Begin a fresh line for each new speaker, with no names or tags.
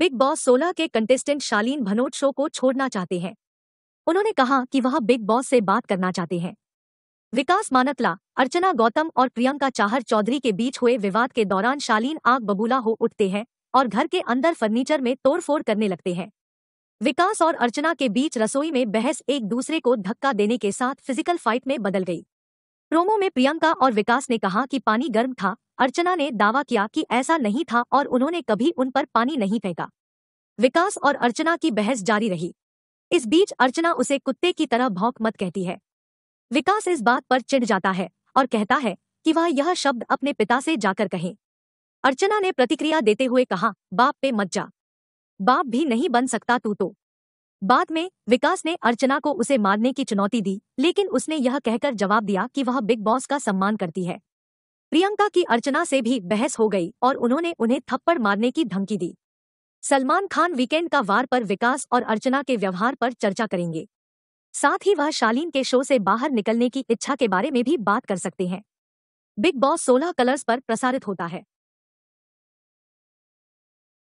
big boss 16 के contestant शालीन Bhanot show को छोड़ना चाहते हैं उन्होंने कहा कि वह बिग बॉस से बात करना चाहते हैं विकास मानतला अर्चना गौतम और प्रियंका चाहर चौधरी के बीच हुए विवाद के दौरान शालीन आग बबूला हो उठते हैं और घर के अंदर फर्नीचर में तोड़फोड़ करने लगते हैं विकास और अर्चना के बीच रसोई में बहस एक दूसरे को धक्का देने के साथ फिजिकल फाइट में बदल गई प्रोमो में प्रियंका और विकास ने कहा कि पानी गर्म था अर्चना ने दावा किया कि ऐसा नहीं था और उन्होंने कभी उन पर पानी नहीं फेंका विकास और अर्चना की बहस जारी रही इस बीच अर्चना उसे कुत्ते की तरह भौंक मत कहती है विकास इस बात पर चिढ़ जाता है और कहता है कि वह यह शब्द अपने पिता से जाकर कहे अर्चना ने प्रतिक्रिया देते हुए कहा बाप पे मत जा बाप भी नहीं बन सकता तू तो बाद में विकास ने अर्चना को उसे मारने की चुनौती दी लेकिन उसने यह कहकर जवाब दिया कि वह बिग बॉस का सम्मान करती है प्रियंका की अर्चना से भी बहस हो गई और उन्होंने उन्हें थप्पड़ मारने की धमकी दी सलमान खान वीकेंड का वार पर विकास और अर्चना के व्यवहार पर चर्चा करेंगे साथ ही वह शालीन के शो से बाहर निकलने की इच्छा के बारे में भी बात कर सकते हैं बिग बॉस 16 कलर्स पर प्रसारित होता है